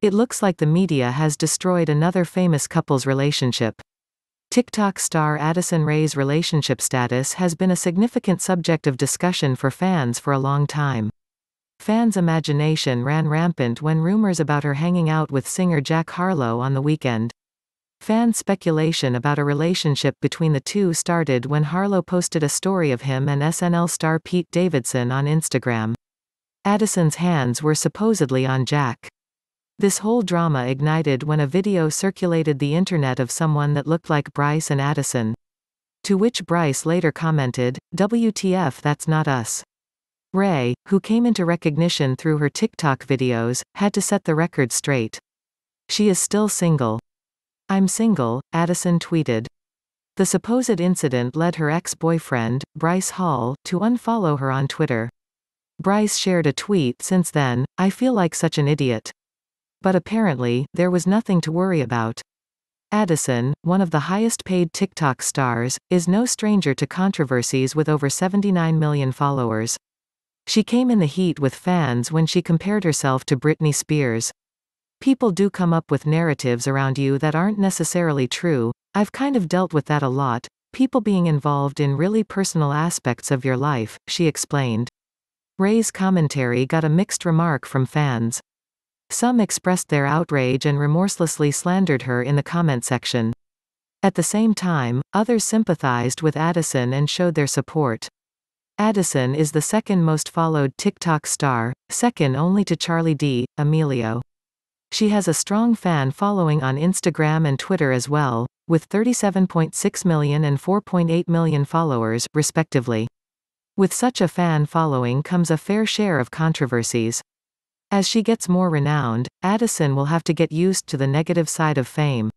It looks like the media has destroyed another famous couple's relationship. TikTok star Addison Rae's relationship status has been a significant subject of discussion for fans for a long time. Fans' imagination ran rampant when rumors about her hanging out with singer Jack Harlow on the weekend. Fan speculation about a relationship between the two started when Harlow posted a story of him and SNL star Pete Davidson on Instagram. Addison's hands were supposedly on Jack. This whole drama ignited when a video circulated the internet of someone that looked like Bryce and Addison. To which Bryce later commented, WTF that's not us. Ray, who came into recognition through her TikTok videos, had to set the record straight. She is still single. I'm single, Addison tweeted. The supposed incident led her ex-boyfriend, Bryce Hall, to unfollow her on Twitter. Bryce shared a tweet since then, I feel like such an idiot. But apparently, there was nothing to worry about. Addison, one of the highest paid TikTok stars, is no stranger to controversies with over 79 million followers. She came in the heat with fans when she compared herself to Britney Spears. People do come up with narratives around you that aren't necessarily true, I've kind of dealt with that a lot, people being involved in really personal aspects of your life, she explained. Ray's commentary got a mixed remark from fans. Some expressed their outrage and remorselessly slandered her in the comment section. At the same time, others sympathized with Addison and showed their support. Addison is the second most followed TikTok star, second only to Charlie D. Emilio. She has a strong fan following on Instagram and Twitter as well, with 37.6 million and 4.8 million followers, respectively. With such a fan following comes a fair share of controversies. As she gets more renowned, Addison will have to get used to the negative side of fame.